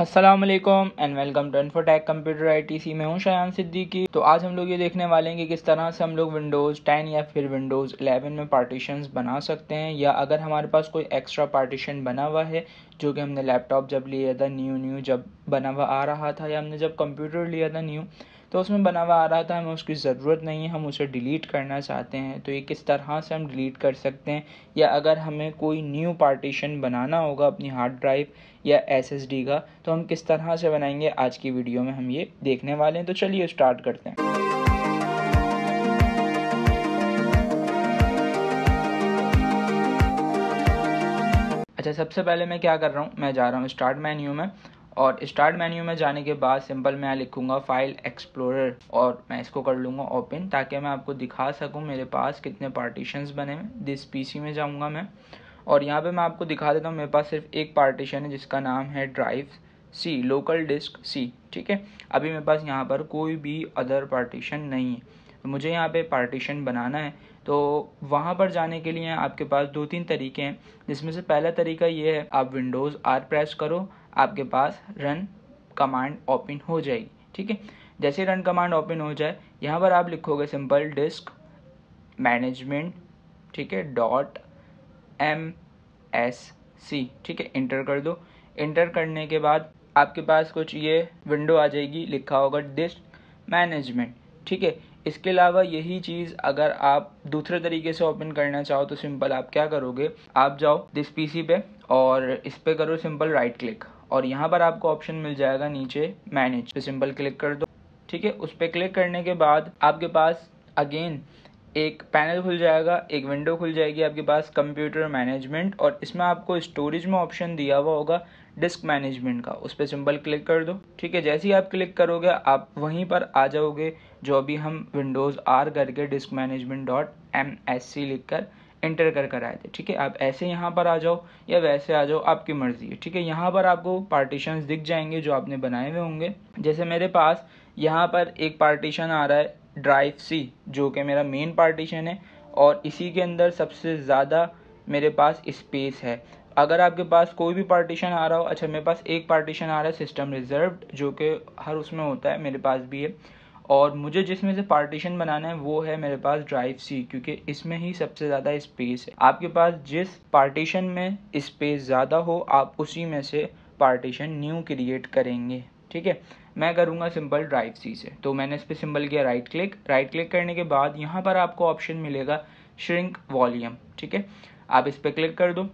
Aslam and welcome to Infotech computer ITC मैं हूं शायान सिद्दीकी तो आज हम लोग ये देखने वाले हैं कि किस तरह से हम लोग विंडोज़ 10 या फिर विंडोज़ 11 में पार्टीशंस बना सकते हैं या अगर हमारे पास कोई एक्स्ट्रा पार्टीशन बना हुआ है जो कि हमने लैपटॉप जब लिया था न्यू न्यू जब बना हुआ आ रहा था या हमने जब कंप्यूटर लिया था न्यू तो उसमें बना हुआ आ रहा था हमें उसकी ज़रूरत नहीं है हम उसे डिलीट करना चाहते हैं तो ये किस तरह से हम डिलीट कर सकते हैं या अगर हमें कोई न्यू पार्टीशन बनाना होगा अपनी हार्ड ड्राइव या एस का तो हम किस तरह से बनाएंगे आज की वीडियो में हम ये देखने वाले हैं तो चलिए स्टार्ट करते हैं अच्छा सबसे पहले मैं क्या कर रहा हूँ मैं जा रहा हूँ स्टार्ट मेन्यू में और स्टार्ट मेन्यू में जाने के बाद सिंपल मैं लिखूंगा फाइल एक्सप्लोरर और मैं इसको कर लूँगा ओपन ताकि मैं आपको दिखा सकूँ मेरे पास कितने पार्टीशन बने हैं दिस पीसी में जाऊँगा मैं और यहाँ पे मैं आपको दिखा देता हूँ मेरे पास सिर्फ एक पार्टीशन है जिसका नाम है drive C local disk C ठीक है अभी मेरे पास यहाँ पर कोई भी अदर पार्टीशन नहीं है तो मुझे यहाँ पे पार्टीशन बनाना है तो वहाँ पर जाने के लिए आपके पास दो तीन तरीके हैं जिसमें से पहला तरीका ये है आप विंडोज़ आर प्रेस करो आपके पास रन कमांड ओपन हो जाएगी ठीक है जैसे रन कमांड ओपन हो जाए यहाँ पर आप लिखोगे सिंपल डिस्क मैनेजमेंट ठीक है डॉट एम एस सी ठीक है इंटर कर दो इंटर करने के बाद आपके पास कुछ ये विंडो आ जाएगी लिखा होगा डिस्क मैनेजमेंट ठीक है इसके अलावा यही चीज़ अगर आप दूसरे तरीके से ओपन करना चाहो तो सिंपल आप क्या करोगे आप जाओ दिस पीसी पे और इस पर करो सिंपल राइट क्लिक और यहाँ पर आपको ऑप्शन मिल जाएगा नीचे मैनेज पे सिंपल क्लिक कर दो ठीक है उस पर क्लिक करने के बाद आपके पास अगेन एक पैनल खुल जाएगा एक विंडो खुल जाएगी आपके पास कंप्यूटर मैनेजमेंट और इसमें आपको स्टोरेज में ऑप्शन दिया हुआ होगा डिस्क मैनेजमेंट का उस पर सिंपल क्लिक कर दो ठीक है जैसे ही आप क्लिक करोगे आप वहीं पर आ जाओगे जो अभी हम विंडोज़ आर करके disk management dot M S C लिख कर एंटर कर कर आए थे ठीक है आप ऐसे यहाँ पर आ जाओ या वैसे आ जाओ आपकी मर्ज़ी है ठीक है यहाँ पर आपको पार्टीशन दिख जाएंगे जो आपने बनाए हुए होंगे जैसे मेरे पास यहाँ पर एक पार्टीशन आ रहा है ड्राइव सी जो कि मेरा मेन पार्टीशन है और इसी के अंदर सबसे ज़्यादा मेरे पास स्पेस है अगर आपके पास कोई भी पार्टीशन आ रहा हो अच्छा मेरे पास एक पार्टीशन आ रहा है सिस्टम रिजर्व जो कि हर उसमें होता है मेरे पास भी है और मुझे जिसमें से पार्टीशन बनाना है वो है मेरे पास ड्राइव सी क्योंकि इसमें ही सबसे ज़्यादा स्पेस है आपके पास जिस पार्टीशन में स्पेस ज़्यादा हो आप उसी में से पार्टीशन न्यू क्रिएट करेंगे ठीक है मैं करूँगा सिंपल ड्राइव सी से तो मैंने इस पर सिंपल किया राइट क्लिक राइट क्लिक करने के बाद यहाँ पर आपको ऑप्शन मिलेगा श्रिंक वॉल्यूम ठीक है आप इस पर क्लिक कर दो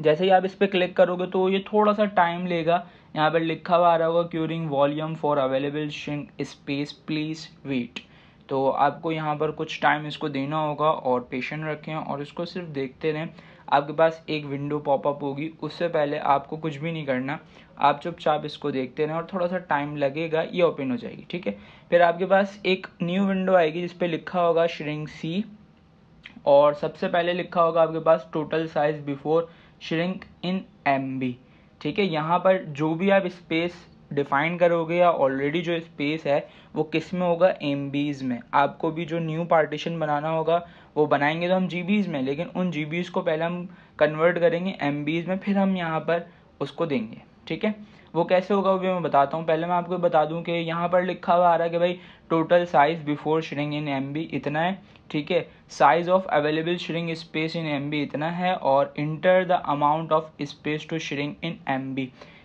जैसे ही आप इस पर क्लिक करोगे तो ये थोड़ा सा टाइम लेगा यहाँ पर लिखा हुआ आ रहा होगा querying volume for available shrink space please wait तो आपको यहाँ पर कुछ टाइम इसको देना होगा और पेशेंट रखें और इसको सिर्फ देखते रहें आपके पास एक विंडो पॉपअप होगी उससे पहले आपको कुछ भी नहीं करना आप चुपचाप इसको देखते रहें और थोड़ा सा टाइम लगेगा ये ओपन हो जाएगी ठीक है फिर आपके पास एक न्यू विंडो आएगी जिसपे लिखा होगा श्रिंक सी और सबसे पहले लिखा होगा आपके पास total size before shrink in M B ठीक है यहाँ पर जो भी आप स्पेस डिफाइन करोगे या ऑलरेडी जो स्पेस है वो किस में होगा एम में आपको भी जो न्यू पार्टीशन बनाना होगा वो बनाएंगे तो हम जी में लेकिन उन जी को पहले हम कन्वर्ट करेंगे एम में फिर हम यहाँ पर उसको देंगे ठीक है वो कैसे होगा वो भी मैं बताता हूँ पहले मैं आपको बता दूँ कि यहाँ पर लिखा हुआ आ रहा है कि भाई total size before shrink in M इतना है ठीक है size of available shrink space in M इतना है और enter the amount of space to shrink in M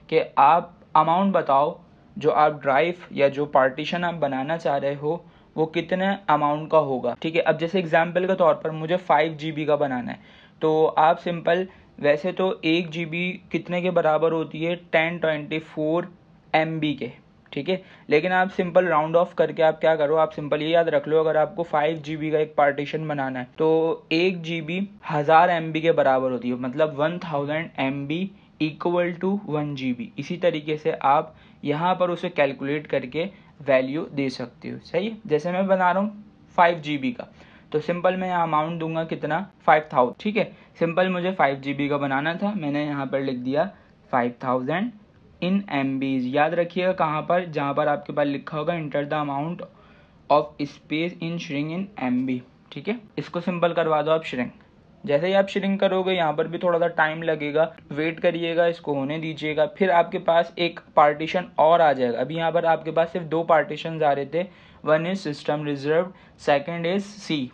के आप अमाउंट बताओ जो आप ड्राइव या जो पार्टीशन आप बनाना चाह रहे हो वो कितने अमाउंट का होगा ठीक है अब जैसे एग्जाम्पल के तौर पर मुझे फाइव जी का बनाना है तो आप सिंपल वैसे तो एक जी कितने के बराबर होती है टेन ट्वेंटी फोर एम के ठीक है लेकिन आप सिंपल राउंड ऑफ करके आप क्या करो आप सिंपल ये याद रख लो अगर आपको फाइव जी का एक पार्टीशन बनाना है तो एक जी बी हजार एम के बराबर होती है मतलब one thousand M B equal to one G B इसी तरीके से आप यहाँ पर उसे कैलकुलेट करके वैल्यू दे सकते हो सही है जैसे मैं बना रहा हूँ फाइव जी बी का तो सिंपल मैं यहाँ अमाउंट दूंगा कितना फाइव थाउजेंड ठीक है सिंपल मुझे फाइव जी बी का बनाना था मैंने यहाँ पर लिख दिया फाइव थाउजेंड इन एम याद रखिएगा कहाँ पर जहाँ पर आपके पास लिखा होगा enter the amount of space in shrink in M ठीक है इसको सिंपल करवा दो आप श्रिंग जैसे ही आप श्रिंग करोगे यहाँ पर भी थोड़ा सा टाइम लगेगा वेट करिएगा इसको होने दीजिएगा फिर आपके पास एक पार्टीशन और आ जाएगा अभी यहाँ पर आपके पास सिर्फ दो पार्टीशन आ रहे थे one is system reserve second is C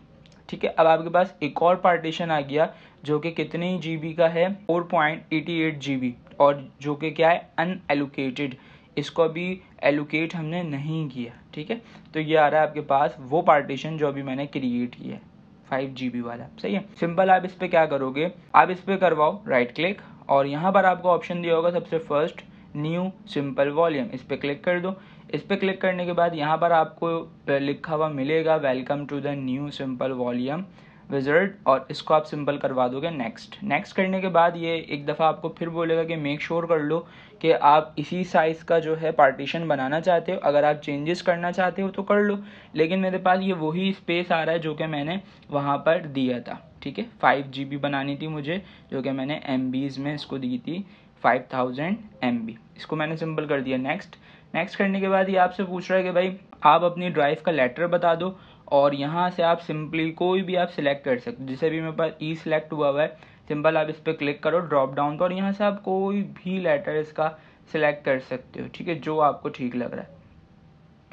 ठीक है अब आपके पास एक और पार्टीशन आ गया जो कि कितने जी बी का है four point eighty eight G B और जो कि क्या है अनएलोकेटेड इसको अभी एलोकेट हमने नहीं किया ठीक है तो ये आ रहा है आपके पास वो पार्टीशन जो अभी मैंने क्रिएट किया है फाइव जी बी वाला सही है सिंपल आप इस पर क्या करोगे आप इस पर करवाओ राइट क्लिक और यहाँ पर आपको ऑप्शन दिया होगा सबसे फर्स्ट न्यू सिंपल वॉल्यूम इस पर क्लिक कर दो इस पर क्लिक करने के बाद यहाँ पर आपको लिखा हुआ मिलेगा welcome to the new simple volume wizard और इसको आप सिंपल करवा दोगे नेक्स्ट नेक्स्ट करने के बाद ये एक दफ़ा आपको फिर बोलेगा कि मेक श्योर sure कर लो कि आप इसी साइज़ का जो है पार्टीशन बनाना चाहते हो अगर आप चेंजेस करना चाहते हो तो कर लो लेकिन मेरे पास ये वही स्पेस आ रहा है जो कि मैंने वहाँ पर दिया था ठीक है फाइव जी बनानी थी मुझे जो कि मैंने एम में इसको दी थी फाइव थाउजेंड एम बी इसको मैंने सिंपल कर दिया नेक्स्ट नेक्स्ट करने के बाद ये आपसे पूछ रहा है कि भाई आप अपनी ड्राइव का लेटर बता दो और यहाँ से आप सिंपली कोई भी आप सिलेक्ट कर सकते हो जैसे भी मेरे पास ई e सिलेक्ट हुआ हुआ है सिंपल आप इस पर क्लिक करो ड्रॉप डाउन पर और यहाँ से आप कोई भी लेटर इसका सिलेक्ट कर सकते हो ठीक है जो आपको ठीक लग रहा है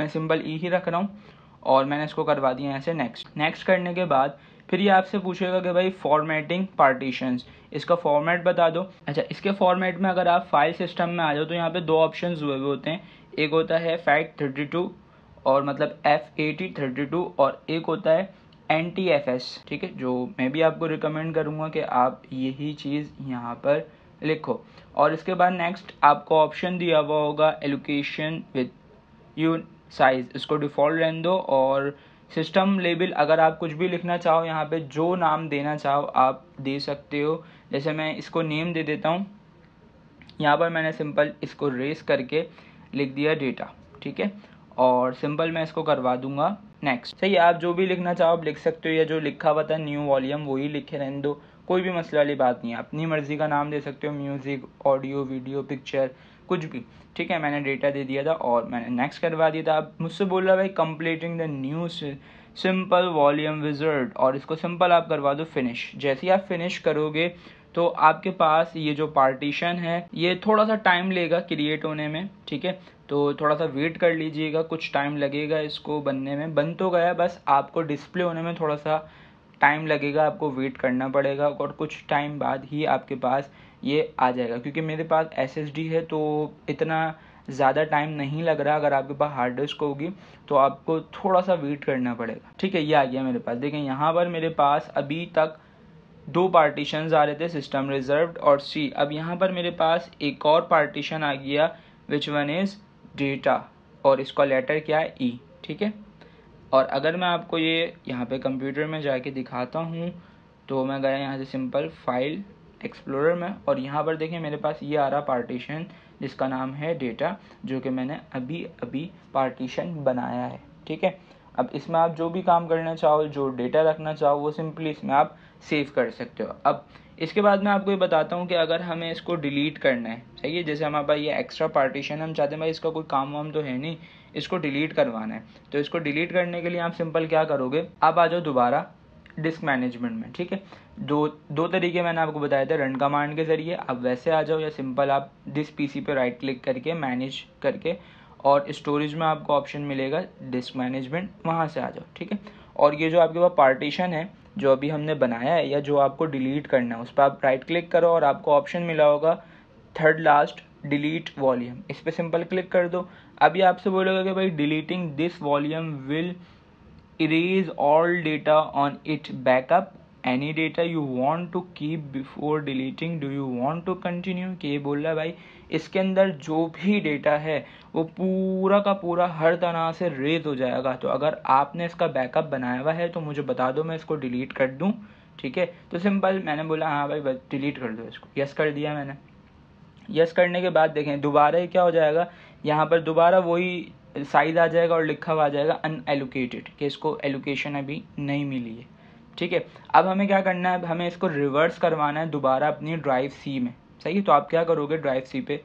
मैं सिंपल ई e ही रख रहा हूँ और मैंने इसको करवा दिया यहाँ से नेक्स्ट नेक्स्ट करने के बाद फिर ये आपसे पूछेगा कि भाई फॉर्मेटिंग पार्टीशन इसका फॉर्मेट बता दो अच्छा इसके फॉर्मेट में अगर आप फाइल सिस्टम में आ जाओ तो यहाँ पे दो ऑप्शन हुए हुए होते हैं एक होता है फैट थर्टी टू और मतलब F A T thirty two और एक होता है एन टी एफ एस ठीक है जो मैं भी आपको रिकमेंड करूँगा कि आप यही चीज़ यहाँ पर लिखो और इसके बाद नेक्स्ट आपको ऑप्शन दिया हुआ होगा एलोकेशन विद यू साइज़ इसको डिफ़ॉल्ट रहने दो और सिस्टम लेबल अगर आप कुछ भी लिखना चाहो यहाँ पे जो नाम देना चाहो आप दे सकते हो जैसे मैं इसको नेम दे देता हूँ यहाँ पर मैंने सिंपल इसको रेस करके लिख दिया डेटा ठीक है और सिंपल मैं इसको करवा दूंगा नेक्स्ट सही आप जो भी लिखना चाहो आप लिख सकते हो या जो लिखा हुआ था न्यू वॉल्यूम वही लिखे रहने दो कोई भी मसले वाली बात नहीं है अपनी मर्जी का नाम दे सकते हो म्यूज़िक ऑडियो वीडियो पिक्चर कुछ भी ठीक है मैंने डेटा दे दिया था और मैंने नेक्स्ट करवा दिया था आप मुझसे बोल रहा भाई completing the new simple volume wizard और इसको सिंपल आप करवा दो फिनिश जैसे ही आप फिनिश करोगे तो आपके पास ये जो पार्टीशन है ये थोड़ा सा टाइम लेगा क्रिएट होने में ठीक है तो थोड़ा सा वेट कर लीजिएगा कुछ टाइम लगेगा इसको बनने में बन तो गया बस आपको डिस्प्ले होने में थोड़ा सा टाइम लगेगा आपको वेट करना पड़ेगा और कुछ टाइम बाद ही आपके पास ये आ जाएगा क्योंकि मेरे पास एस है तो इतना ज़्यादा टाइम नहीं लग रहा अगर आपके पास हार्ड डिस्क होगी तो आपको थोड़ा सा वेट करना पड़ेगा ठीक है ये आ गया मेरे पास देखें यहाँ पर मेरे पास अभी तक दो पार्टीशन आ रहे थे सिस्टम रिजर्व और सी अब यहाँ पर मेरे पास एक और पार्टीशन आ गया विच वन इज़ डेटा और इसका लेटर क्या है ई e, ठीक है और अगर मैं आपको ये यहाँ पे कंप्यूटर में जाके दिखाता हूँ तो मैं गया यहाँ से सिंपल फाइल एक्सप्लोरर में और यहाँ पर देखें मेरे पास ये आ रहा पार्टीशन जिसका नाम है डेटा जो कि मैंने अभी अभी पार्टीशन बनाया है ठीक है अब इसमें आप जो भी काम करना चाहो जो डेटा रखना चाहो वो सिंपली इसमें आप सेव कर सकते हो अब इसके बाद मैं आपको ये बताता हूँ कि अगर हमें इसको डिलीट करना है सही है जैसे हमारे पास ये एक्स्ट्रा पार्टीशन हम चाहते हैं भाई इसका कोई काम वाम तो है नहीं इसको डिलीट करवाना है तो इसको डिलीट करने के लिए आप सिंपल क्या करोगे आप आ जाओ दोबारा डिस्क मैनेजमेंट में ठीक है दो दो तरीके मैंने आपको बताया था रन कमांड के ज़रिए आप वैसे आ जाओ या सिंपल आप डिस पीसी पे राइट क्लिक करके मैनेज करके और स्टोरेज में आपको ऑप्शन मिलेगा डिस्क मैनेजमेंट वहाँ से आ जाओ ठीक है और ये जो आपके पास पार्टीशन है जो अभी हमने बनाया है या जो आपको डिलीट करना है उस पर आप राइट क्लिक करो और आपको ऑप्शन मिला होगा थर्ड लास्ट डिलीट वॉल्यूम इस पर सिंपल क्लिक कर दो अभी आपसे बोलेगा कि भाई deleting this volume will erase all data on it backup any data you want to keep before deleting do you want to continue कि ये बोल रहा है भाई इसके अंदर जो भी डेटा है वो पूरा का पूरा हर तरह से रेज हो जाएगा तो अगर आपने इसका बैकअप बनाया हुआ है तो मुझे बता दो मैं इसको डिलीट कर दूँ ठीक है तो सिंपल मैंने बोला हाँ भाई बस डिलीट कर दो इसको यस कर दिया मैंने यस करने के बाद देखें दोबारा क्या हो जाएगा यहाँ पर दोबारा वही साइज आ जाएगा और लिखा हुआ आ जाएगा अनएलोकेटेड कि इसको एलोकेशन अभी नहीं मिली है ठीक है अब हमें क्या करना है अब हमें इसको रिवर्स करवाना है दोबारा अपनी ड्राइव सी में सही है तो आप क्या करोगे ड्राइव सी पे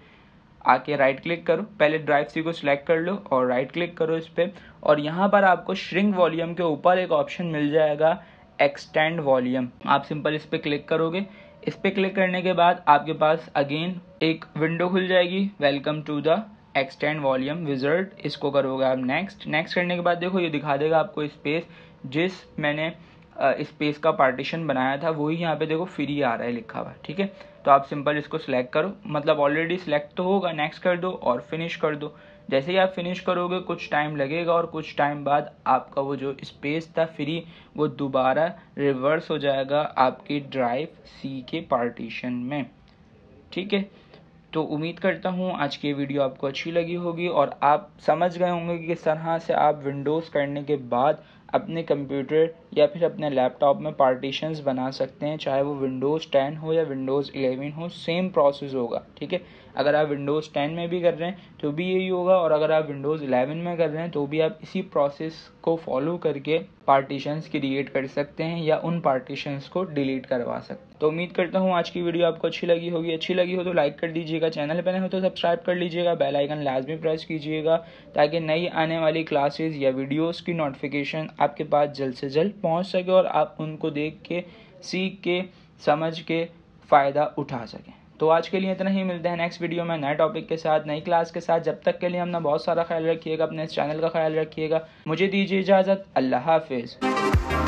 आके राइट क्लिक करो पहले ड्राइव सी को सिलेक्ट कर लो और राइट क्लिक करो इस पर और यहाँ पर आपको श्रिंक वॉल्यूम के ऊपर एक ऑप्शन मिल जाएगा एक्सटेंड वॉल्यूम आप सिंपल इस पर क्लिक करोगे इस पर क्लिक करने के बाद आपके पास अगेन एक विंडो खुल जाएगी welcome to the extend volume wizard इसको करोगे आप नेक्स्ट नेक्स्ट करने के बाद देखो ये दिखा देगा आपको स्पेस जिस मैंने स्पेस का पार्टीशन बनाया था वही यहाँ पे देखो फ्री आ रहा है लिखा हुआ ठीक है तो आप सिंपल इसको सिलेक्ट करो मतलब ऑलरेडी सिलेक्ट तो होगा नेक्स्ट कर दो और फिनिश कर दो जैसे ही आप फिनिश करोगे कुछ टाइम लगेगा और कुछ टाइम बाद आपका वो जो स्पेस था फ्री वो दोबारा रिवर्स हो जाएगा आपकी ड्राइव सी के पार्टीशन में ठीक है तो उम्मीद करता हूँ आज की वीडियो आपको अच्छी लगी होगी और आप समझ गए होंगे कि किस तरह से आप विंडोज़ करने के बाद अपने कंप्यूटर या फिर अपने लैपटॉप में पार्टीशंस बना सकते हैं चाहे वो विंडोज़ टेन हो या विंडोज़ एलेवन हो सेम प्रोसेस होगा ठीक है अगर आप विंडोज़ टेन में भी कर रहे हैं तो भी यही होगा और अगर आप विंडोज़ एलेवन में कर रहे हैं तो भी आप इसी प्रोसेस को फॉलो करके पार्टीशंस क्रिएट कर सकते हैं या उन पार्टीशंस को डिलीट करवा सकते हैं तो उम्मीद करता हूँ आज की वीडियो आपको अच्छी लगी होगी अच्छी लगी हो तो लाइक कर दीजिएगा चैनल पर नए हो तो सब्सक्राइब कर लीजिएगा बेल आइकन लाजमी प्रेस कीजिएगा ताकि नई आने वाली क्लासेस या वीडियोस की नोटिफिकेशन आपके पास जल्द से जल्द पहुँच सके और आप उनको देख के सीख के समझ के फ़ायदा उठा सकें तो आज के लिए इतना ही मिलते हैं नेक्स्ट वीडियो में नए टॉपिक के साथ नई क्लास के साथ जब तक के लिए अपना बहुत सारा ख्याल रखिएगा अपने इस चैनल का ख्याल रखिएगा मुझे दीजिए इजाज़त अल्लाह हाफिज़